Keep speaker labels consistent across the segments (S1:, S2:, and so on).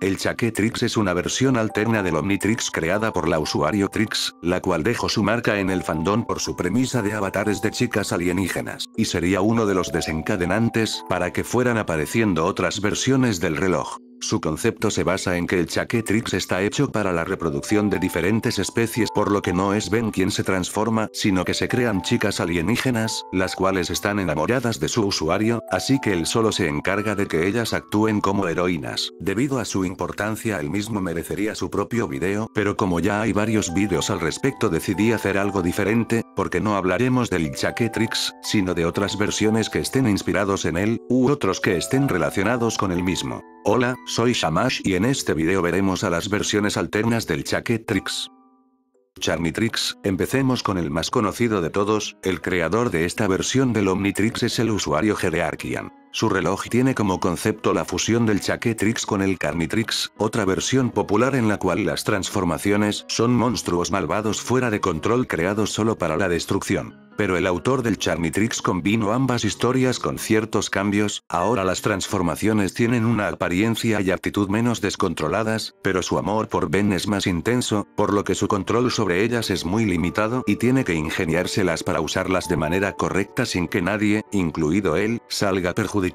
S1: El Chaquetrix es una versión alterna del Omnitrix creada por la usuario Trix, la cual dejó su marca en el fandom por su premisa de avatares de chicas alienígenas, y sería uno de los desencadenantes para que fueran apareciendo otras versiones del reloj. Su concepto se basa en que el Chaquetrix está hecho para la reproducción de diferentes especies por lo que no es Ben quien se transforma, sino que se crean chicas alienígenas, las cuales están enamoradas de su usuario, así que él solo se encarga de que ellas actúen como heroínas. Debido a su importancia él mismo merecería su propio video, pero como ya hay varios videos al respecto decidí hacer algo diferente, porque no hablaremos del Chaquetrix, sino de otras versiones que estén inspirados en él, u otros que estén relacionados con él mismo. Hola, soy Shamash y en este video veremos a las versiones alternas del Chaquetrix. Charmitrix, empecemos con el más conocido de todos, el creador de esta versión del Omnitrix es el usuario Gerearchian. Su reloj tiene como concepto la fusión del Chaquetrix con el Carnitrix, otra versión popular en la cual las transformaciones son monstruos malvados fuera de control creados solo para la destrucción. Pero el autor del Charnitrix combinó ambas historias con ciertos cambios, ahora las transformaciones tienen una apariencia y actitud menos descontroladas, pero su amor por Ben es más intenso, por lo que su control sobre ellas es muy limitado y tiene que ingeniárselas para usarlas de manera correcta sin que nadie, incluido él, salga perjudicado.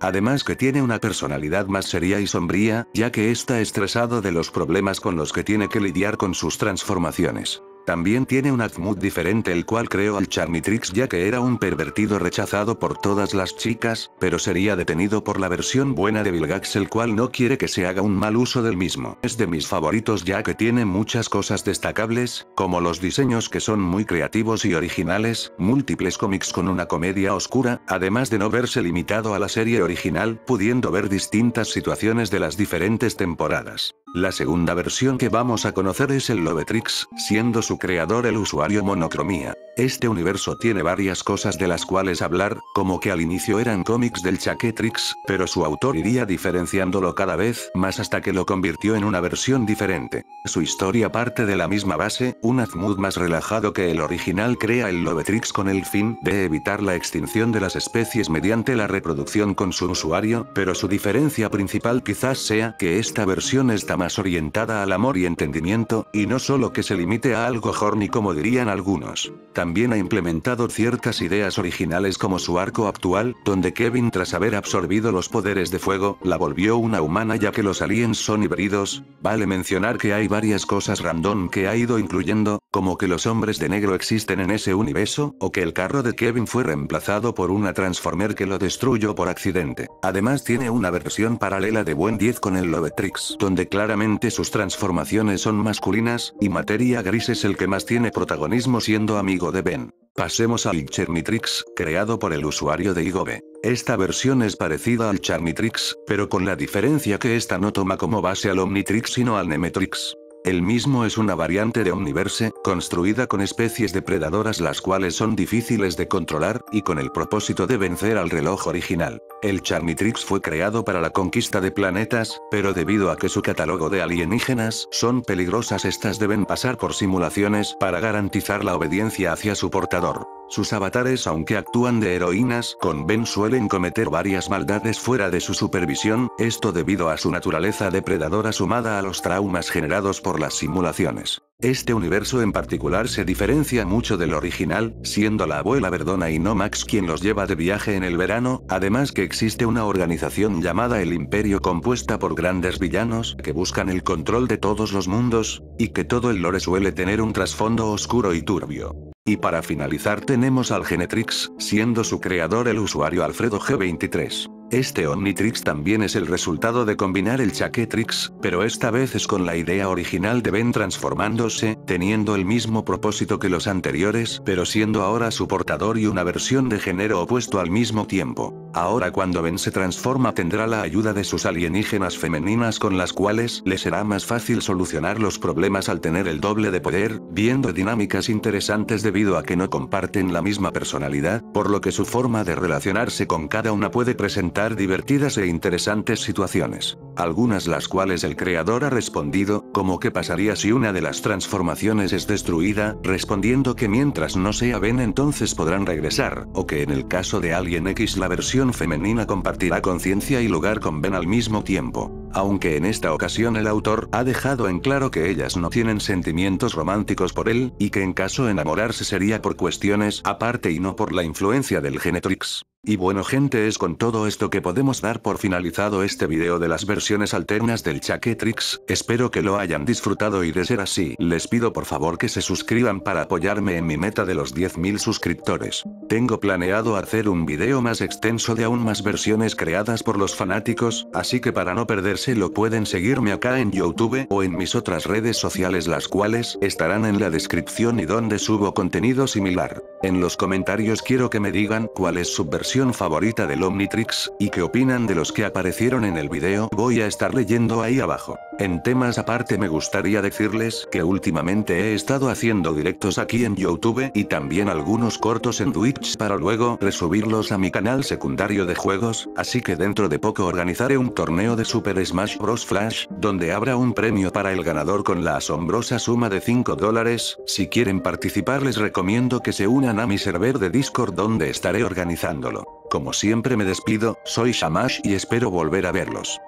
S1: Además que tiene una personalidad más seria y sombría, ya que está estresado de los problemas con los que tiene que lidiar con sus transformaciones. También tiene un Azmut diferente el cual creó al Charmitrix ya que era un pervertido rechazado por todas las chicas, pero sería detenido por la versión buena de Vilgax el cual no quiere que se haga un mal uso del mismo. Es de mis favoritos ya que tiene muchas cosas destacables, como los diseños que son muy creativos y originales, múltiples cómics con una comedia oscura, además de no verse limitado a la serie original, pudiendo ver distintas situaciones de las diferentes temporadas. La segunda versión que vamos a conocer es el Lovetrix, siendo su creador el usuario Monocromía. Este universo tiene varias cosas de las cuales hablar, como que al inicio eran cómics del Chaquetrix, pero su autor iría diferenciándolo cada vez más hasta que lo convirtió en una versión diferente. Su historia parte de la misma base, un Azmud más relajado que el original crea el Lovetrix con el fin de evitar la extinción de las especies mediante la reproducción con su usuario, pero su diferencia principal quizás sea que esta versión está más orientada al amor y entendimiento, y no solo que se limite a algo horny como dirían algunos. También ha implementado ciertas ideas originales como su arco actual, donde Kevin tras haber absorbido los poderes de fuego, la volvió una humana ya que los aliens son híbridos. Vale mencionar que hay varias cosas random que ha ido incluyendo, como que los hombres de negro existen en ese universo, o que el carro de Kevin fue reemplazado por una Transformer que lo destruyó por accidente. Además tiene una versión paralela de Buen 10 con el Lovetrix, donde Clara sus transformaciones son masculinas, y Materia Gris es el que más tiene protagonismo siendo amigo de Ben. Pasemos al Charnitrix, creado por el usuario de Igobe. Esta versión es parecida al Charnitrix, pero con la diferencia que esta no toma como base al Omnitrix sino al Nemetrix. El mismo es una variante de Omniverse, construida con especies depredadoras las cuales son difíciles de controlar, y con el propósito de vencer al reloj original. El Charmitrix fue creado para la conquista de planetas, pero debido a que su catálogo de alienígenas son peligrosas estas deben pasar por simulaciones para garantizar la obediencia hacia su portador. Sus avatares aunque actúan de heroínas con Ben suelen cometer varias maldades fuera de su supervisión, esto debido a su naturaleza depredadora sumada a los traumas generados por las simulaciones. Este universo en particular se diferencia mucho del original, siendo la abuela Verdona y no Max quien los lleva de viaje en el verano, además que existe una organización llamada el Imperio compuesta por grandes villanos que buscan el control de todos los mundos, y que todo el lore suele tener un trasfondo oscuro y turbio. Y para finalizar tenemos al Genetrix, siendo su creador el usuario Alfredo G23. Este Omnitrix también es el resultado de combinar el Chaquetrix, pero esta vez es con la idea original de Ben transformándose, teniendo el mismo propósito que los anteriores, pero siendo ahora su portador y una versión de género opuesto al mismo tiempo. Ahora cuando Ben se transforma tendrá la ayuda de sus alienígenas femeninas con las cuales le será más fácil solucionar los problemas al tener el doble de poder, viendo dinámicas interesantes debido a que no comparten la misma personalidad, por lo que su forma de relacionarse con cada una puede presentar divertidas e interesantes situaciones, algunas las cuales el creador ha respondido, como qué pasaría si una de las transformaciones es destruida, respondiendo que mientras no sea Ben entonces podrán regresar, o que en el caso de alguien X la versión femenina compartirá conciencia y lugar con Ben al mismo tiempo. Aunque en esta ocasión el autor ha dejado en claro que ellas no tienen sentimientos románticos por él, y que en caso enamorarse sería por cuestiones aparte y no por la influencia del Genetrix. Y bueno gente es con todo esto que podemos dar por finalizado este video de las versiones alternas del Chaquetrix, espero que lo hayan disfrutado y de ser así, les pido por favor que se suscriban para apoyarme en mi meta de los 10.000 suscriptores. Tengo planeado hacer un video más extenso de aún más versiones creadas por los fanáticos, así que para no perderse lo pueden seguirme acá en Youtube o en mis otras redes sociales las cuales estarán en la descripción y donde subo contenido similar. En los comentarios quiero que me digan cuál es su versión favorita del Omnitrix, y qué opinan de los que aparecieron en el video voy a estar leyendo ahí abajo. En temas aparte me gustaría decirles que últimamente he estado haciendo directos aquí en Youtube y también algunos cortos en Twitch para luego resubirlos a mi canal secundario de juegos, así que dentro de poco organizaré un torneo de Super Smash Bros. Flash, donde habrá un premio para el ganador con la asombrosa suma de 5 dólares, si quieren participar les recomiendo que se unan a mi server de Discord donde estaré organizándolo. Como siempre me despido, soy Shamash y espero volver a verlos.